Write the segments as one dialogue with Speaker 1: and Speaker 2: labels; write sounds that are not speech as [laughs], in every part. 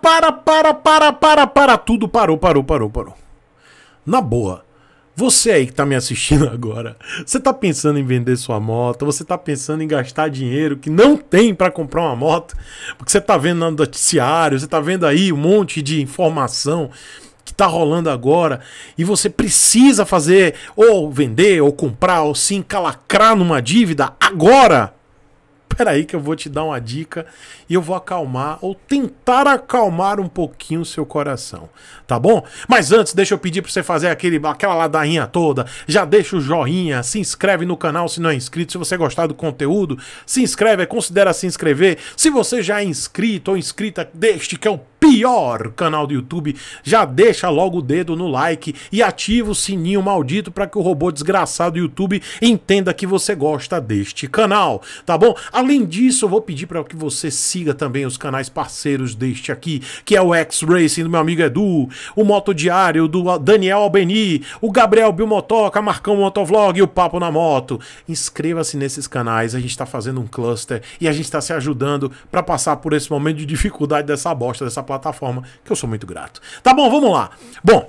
Speaker 1: Para, para, para, para, para tudo. Parou, parou, parou, parou. Na boa. Você aí que tá me assistindo [laughs] agora, você tá pensando em vender sua moto, você tá pensando em gastar dinheiro que não tem para comprar uma moto, porque você tá vendo no noticiário, você tá vendo aí um monte de informação que tá rolando agora e você precisa fazer ou vender ou comprar ou se encalacrar numa dívida agora. Peraí que eu vou te dar uma dica e eu vou acalmar ou tentar acalmar um pouquinho o seu coração, tá bom? Mas antes, deixa eu pedir para você fazer aquele, aquela ladainha toda, já deixa o joinha, se inscreve no canal se não é inscrito, se você gostar do conteúdo, se inscreve, considera se inscrever. Se você já é inscrito ou inscrita deste que é o pior canal do YouTube, já deixa logo o dedo no like e ativa o sininho maldito para que o robô desgraçado do YouTube entenda que você gosta deste canal, tá bom? Além Além disso, eu vou pedir para que você siga também os canais parceiros deste aqui, que é o X-Racing do meu amigo Edu, o Moto Diário do Daniel Albeni, o Gabriel Bilmotoca, Marcão Motovlog e o Papo na Moto. Inscreva-se nesses canais, a gente está fazendo um cluster e a gente está se ajudando para passar por esse momento de dificuldade dessa bosta, dessa plataforma, que eu sou muito grato. Tá bom, vamos lá. Bom,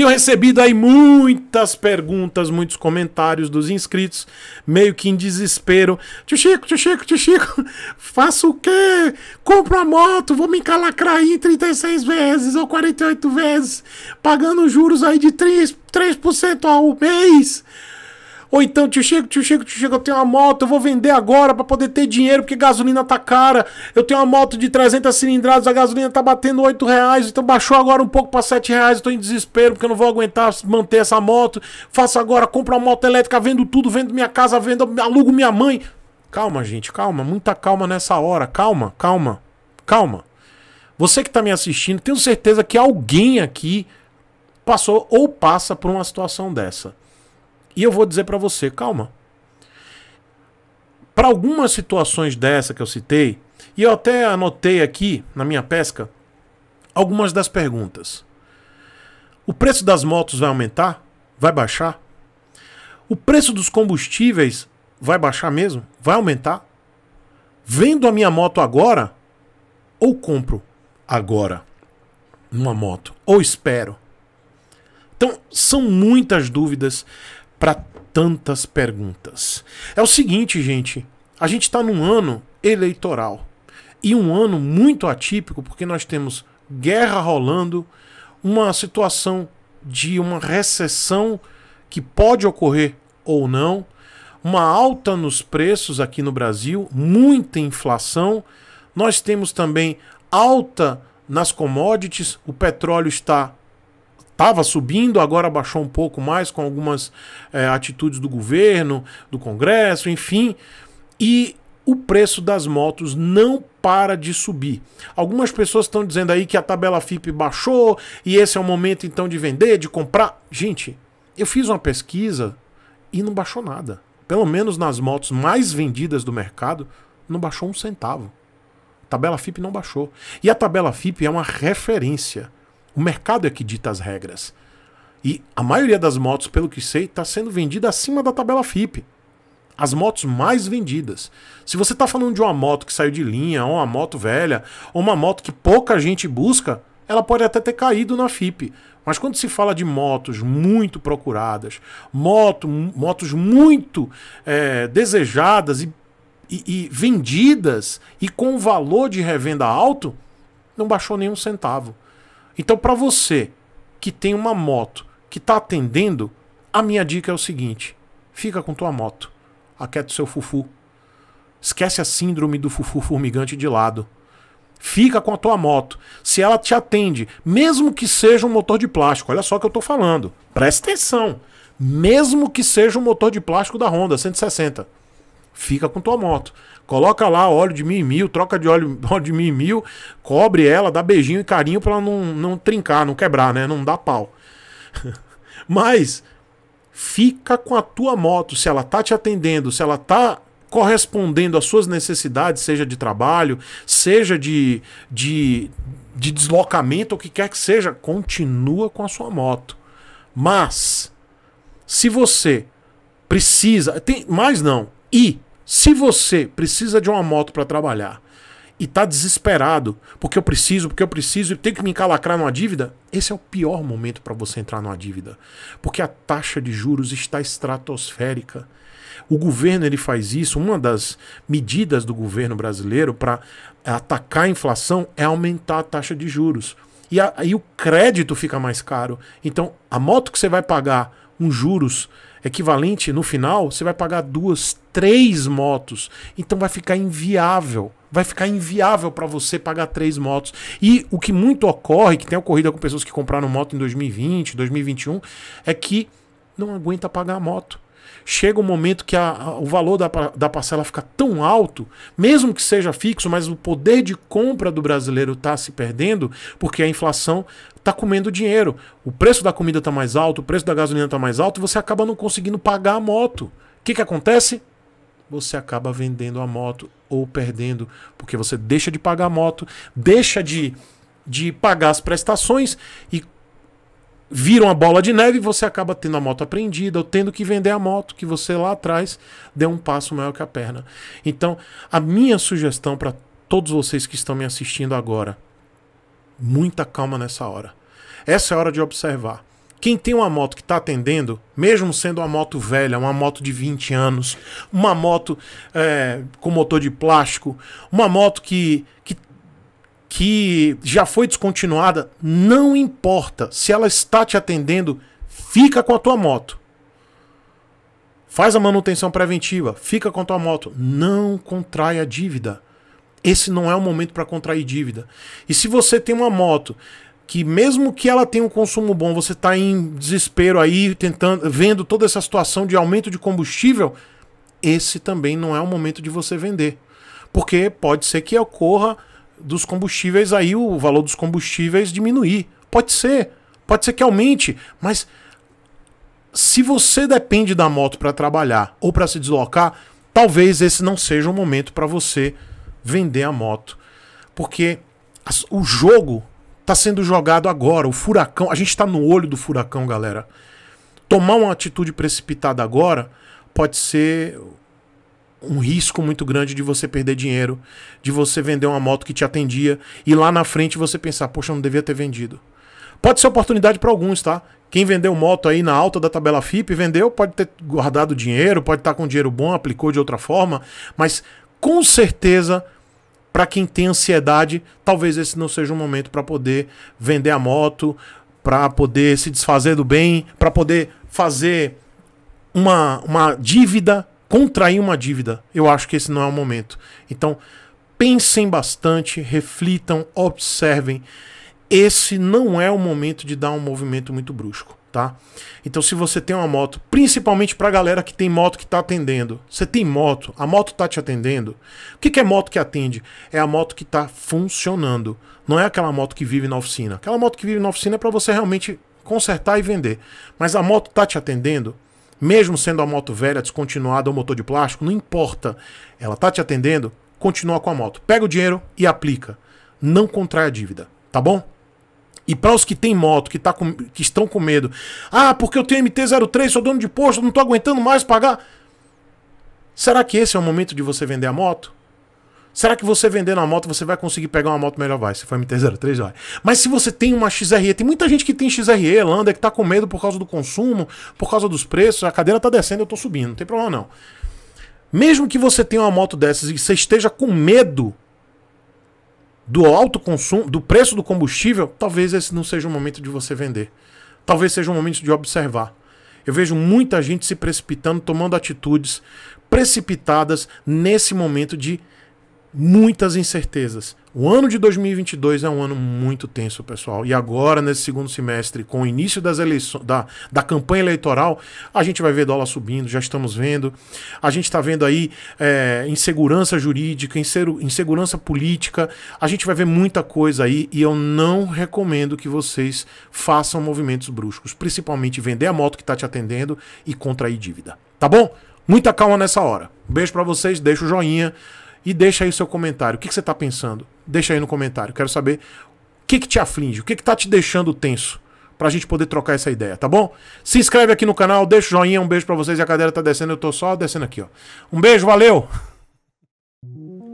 Speaker 1: tenho recebido aí muitas perguntas, muitos comentários dos inscritos, meio que em desespero. Tio Chico, tio Chico, tio Chico, [laughs] faço o quê? Compro a moto, vou me encalacrar aí 36 vezes ou 48 vezes, pagando juros aí de 3%, 3 ao mês. Ou então, tio Chico, tio Chico, tio Chico, eu tenho uma moto, eu vou vender agora para poder ter dinheiro, porque gasolina tá cara. Eu tenho uma moto de 300 cilindradas, a gasolina tá batendo 8 reais, então baixou agora um pouco para 7 reais, eu tô em desespero, porque eu não vou aguentar manter essa moto. Faço agora, compro uma moto elétrica, vendo tudo, vendo minha casa, vendo, alugo minha mãe. Calma, gente, calma, muita calma nessa hora, calma, calma, calma. Você que tá me assistindo, tenho certeza que alguém aqui passou ou passa por uma situação dessa. E eu vou dizer para você, calma. Para algumas situações dessa que eu citei, e eu até anotei aqui na minha pesca algumas das perguntas. O preço das motos vai aumentar? Vai baixar? O preço dos combustíveis vai baixar mesmo? Vai aumentar? Vendo a minha moto agora ou compro agora uma moto ou espero? Então, são muitas dúvidas, para tantas perguntas. É o seguinte, gente, a gente está num ano eleitoral e um ano muito atípico porque nós temos guerra rolando, uma situação de uma recessão que pode ocorrer ou não, uma alta nos preços aqui no Brasil, muita inflação. Nós temos também alta nas commodities, o petróleo está estava subindo, agora baixou um pouco mais com algumas é, atitudes do governo, do Congresso, enfim. E o preço das motos não para de subir. Algumas pessoas estão dizendo aí que a tabela FIP baixou e esse é o momento então de vender, de comprar. Gente, eu fiz uma pesquisa e não baixou nada. Pelo menos nas motos mais vendidas do mercado, não baixou um centavo. A tabela FIP não baixou. E a tabela FIP é uma referência. O mercado é que dita as regras. E a maioria das motos, pelo que sei, está sendo vendida acima da tabela FIP. As motos mais vendidas. Se você está falando de uma moto que saiu de linha, ou uma moto velha, ou uma moto que pouca gente busca, ela pode até ter caído na FIP. Mas quando se fala de motos muito procuradas, moto, motos muito é, desejadas e, e, e vendidas e com valor de revenda alto, não baixou nenhum centavo. Então, para você que tem uma moto que está atendendo, a minha dica é o seguinte: fica com tua moto, aquieta o seu fufu, esquece a síndrome do fufu formigante de lado. Fica com a tua moto. Se ela te atende, mesmo que seja um motor de plástico, olha só o que eu estou falando. Presta atenção. Mesmo que seja um motor de plástico da Honda 160 fica com tua moto. Coloca lá óleo de mil e mil, troca de óleo, [laughs] óleo de mil e mil, cobre ela, dá beijinho e carinho pra ela não, não trincar, não quebrar, né? Não dá pau. [laughs] Mas fica com a tua moto, se ela tá te atendendo, se ela tá correspondendo às suas necessidades, seja de trabalho, seja de, de, de deslocamento, o que quer que seja, continua com a sua moto. Mas, se você precisa, tem, mais não, e se você precisa de uma moto para trabalhar e tá desesperado, porque eu preciso, porque eu preciso e tenho que me encalacrar numa dívida, esse é o pior momento para você entrar numa dívida, porque a taxa de juros está estratosférica. O governo ele faz isso, uma das medidas do governo brasileiro para atacar a inflação é aumentar a taxa de juros. E aí o crédito fica mais caro. Então, a moto que você vai pagar uns juros equivalente no final, você vai pagar duas, três motos. Então vai ficar inviável. Vai ficar inviável para você pagar três motos. E o que muito ocorre, que tem ocorrido com pessoas que compraram moto em 2020, 2021, é que não aguenta pagar a moto. Chega um momento que a, a, o valor da, da parcela fica tão alto, mesmo que seja fixo, mas o poder de compra do brasileiro está se perdendo porque a inflação está comendo dinheiro. O preço da comida está mais alto, o preço da gasolina está mais alto, você acaba não conseguindo pagar a moto. O que, que acontece? Você acaba vendendo a moto ou perdendo, porque você deixa de pagar a moto, deixa de, de pagar as prestações e viram a bola de neve e você acaba tendo a moto apreendida ou tendo que vender a moto que você lá atrás deu um passo maior que a perna. Então, a minha sugestão para todos vocês que estão me assistindo agora, muita calma nessa hora. Essa é a hora de observar. Quem tem uma moto que está atendendo, mesmo sendo uma moto velha, uma moto de 20 anos, uma moto é, com motor de plástico, uma moto que, que que já foi descontinuada, não importa. Se ela está te atendendo, fica com a tua moto. Faz a manutenção preventiva, fica com a tua moto. Não contrai a dívida. Esse não é o momento para contrair dívida. E se você tem uma moto que mesmo que ela tenha um consumo bom, você está em desespero aí, tentando, vendo toda essa situação de aumento de combustível, esse também não é o momento de você vender. Porque pode ser que ocorra dos combustíveis aí o valor dos combustíveis diminuir. Pode ser, pode ser que aumente, mas se você depende da moto para trabalhar ou para se deslocar, talvez esse não seja o momento para você vender a moto, porque o jogo está sendo jogado agora, o furacão, a gente está no olho do furacão, galera. Tomar uma atitude precipitada agora pode ser um risco muito grande de você perder dinheiro, de você vender uma moto que te atendia e lá na frente você pensar, poxa, eu não devia ter vendido. Pode ser oportunidade para alguns, tá? Quem vendeu moto aí na alta da tabela FIP, vendeu, pode ter guardado dinheiro, pode estar tá com dinheiro bom, aplicou de outra forma, mas com certeza para quem tem ansiedade, talvez esse não seja o um momento para poder vender a moto, para poder se desfazer do bem, para poder fazer uma, uma dívida contrair uma dívida. Eu acho que esse não é o momento. Então, pensem bastante, reflitam, observem. Esse não é o momento de dar um movimento muito brusco, tá? Então, se você tem uma moto, principalmente pra galera que tem moto que tá atendendo. Você tem moto, a moto tá te atendendo. O que, que é moto que atende? É a moto que tá funcionando. Não é aquela moto que vive na oficina. Aquela moto que vive na oficina é para você realmente consertar e vender. Mas a moto tá te atendendo? Mesmo sendo a moto velha, descontinuada ou motor de plástico, não importa. Ela tá te atendendo, continua com a moto. Pega o dinheiro e aplica. Não contrai a dívida, tá bom? E para os que têm moto, que, tá com, que estão com medo, ah, porque eu tenho MT-03, sou dono de posto, não tô aguentando mais pagar. Será que esse é o momento de você vender a moto? Será que você vendendo a moto, você vai conseguir pegar uma moto melhor? Vai. Se for MT-03, vai. Mas se você tem uma XRE, tem muita gente que tem XRE, Lander, que tá com medo por causa do consumo, por causa dos preços, a cadeira tá descendo, eu tô subindo, não tem problema não. Mesmo que você tenha uma moto dessas e você esteja com medo do alto consumo, do preço do combustível, talvez esse não seja o momento de você vender. Talvez seja o momento de observar. Eu vejo muita gente se precipitando, tomando atitudes precipitadas nesse momento de muitas incertezas. O ano de 2022 é um ano muito tenso, pessoal. E agora, nesse segundo semestre, com o início das eleições, da, da campanha eleitoral, a gente vai ver dólar subindo, já estamos vendo. A gente está vendo aí é, insegurança jurídica, insegurança política. A gente vai ver muita coisa aí e eu não recomendo que vocês façam movimentos bruscos, principalmente vender a moto que está te atendendo e contrair dívida. Tá bom? Muita calma nessa hora. Um beijo para vocês, deixa o joinha. E deixa aí o seu comentário. O que, que você está pensando? Deixa aí no comentário. Quero saber o que, que te aflige, o que está te deixando tenso para a gente poder trocar essa ideia, tá bom? Se inscreve aqui no canal, deixa o joinha, um beijo para vocês. A cadeira tá descendo, eu tô só descendo aqui, ó. Um beijo, valeu!